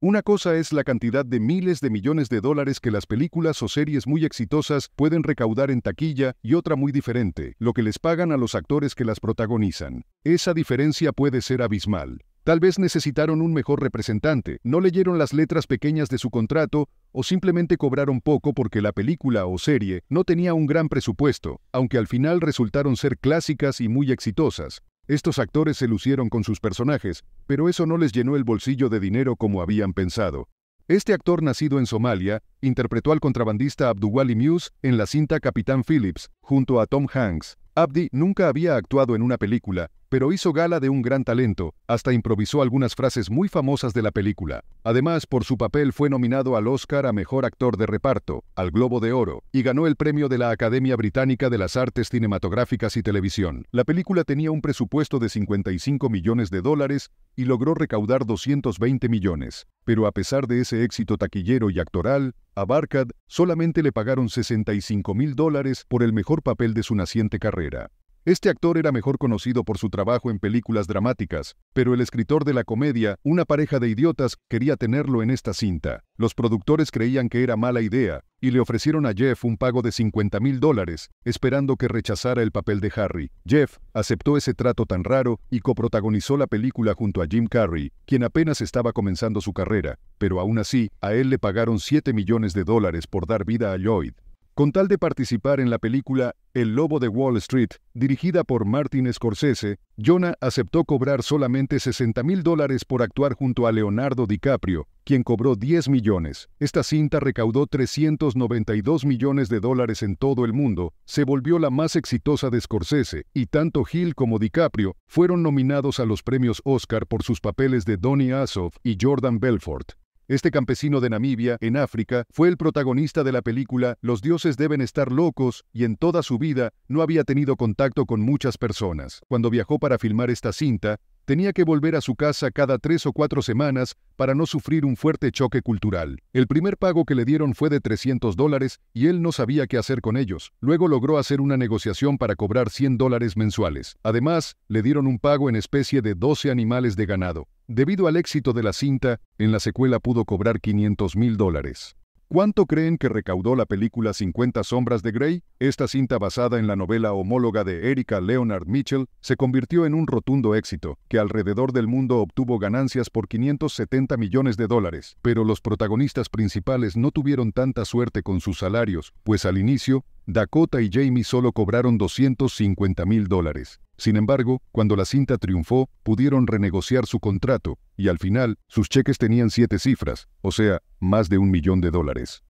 Una cosa es la cantidad de miles de millones de dólares que las películas o series muy exitosas pueden recaudar en taquilla y otra muy diferente, lo que les pagan a los actores que las protagonizan. Esa diferencia puede ser abismal. Tal vez necesitaron un mejor representante, no leyeron las letras pequeñas de su contrato o simplemente cobraron poco porque la película o serie no tenía un gran presupuesto, aunque al final resultaron ser clásicas y muy exitosas. Estos actores se lucieron con sus personajes, pero eso no les llenó el bolsillo de dinero como habían pensado. Este actor nacido en Somalia interpretó al contrabandista Abduwali Muse en la cinta Capitán Phillips, junto a Tom Hanks. Abdi nunca había actuado en una película, pero hizo gala de un gran talento, hasta improvisó algunas frases muy famosas de la película. Además, por su papel fue nominado al Oscar a Mejor Actor de Reparto, al Globo de Oro, y ganó el premio de la Academia Británica de las Artes Cinematográficas y Televisión. La película tenía un presupuesto de 55 millones de dólares y logró recaudar 220 millones. Pero a pesar de ese éxito taquillero y actoral, a Barkad solamente le pagaron 65 mil dólares por el mejor papel de su naciente carrera. Este actor era mejor conocido por su trabajo en películas dramáticas, pero el escritor de la comedia, una pareja de idiotas, quería tenerlo en esta cinta. Los productores creían que era mala idea, y le ofrecieron a Jeff un pago de 50 mil dólares, esperando que rechazara el papel de Harry. Jeff aceptó ese trato tan raro y coprotagonizó la película junto a Jim Carrey, quien apenas estaba comenzando su carrera, pero aún así, a él le pagaron 7 millones de dólares por dar vida a Lloyd con tal de participar en la película El Lobo de Wall Street, dirigida por Martin Scorsese, Jonah aceptó cobrar solamente 60 mil dólares por actuar junto a Leonardo DiCaprio, quien cobró 10 millones. Esta cinta recaudó 392 millones de dólares en todo el mundo, se volvió la más exitosa de Scorsese, y tanto Hill como DiCaprio fueron nominados a los premios Oscar por sus papeles de Donny Azov y Jordan Belfort. Este campesino de Namibia, en África, fue el protagonista de la película Los dioses deben estar locos y en toda su vida no había tenido contacto con muchas personas. Cuando viajó para filmar esta cinta, tenía que volver a su casa cada tres o cuatro semanas para no sufrir un fuerte choque cultural. El primer pago que le dieron fue de 300 dólares y él no sabía qué hacer con ellos. Luego logró hacer una negociación para cobrar 100 dólares mensuales. Además, le dieron un pago en especie de 12 animales de ganado. Debido al éxito de la cinta, en la secuela pudo cobrar 500 mil dólares. ¿Cuánto creen que recaudó la película 50 sombras de Grey? Esta cinta basada en la novela homóloga de Erika Leonard Mitchell se convirtió en un rotundo éxito, que alrededor del mundo obtuvo ganancias por 570 millones de dólares, pero los protagonistas principales no tuvieron tanta suerte con sus salarios, pues al inicio, Dakota y Jamie solo cobraron 250 mil dólares, sin embargo, cuando la cinta triunfó, pudieron renegociar su contrato, y al final, sus cheques tenían siete cifras, o sea, más de un millón de dólares.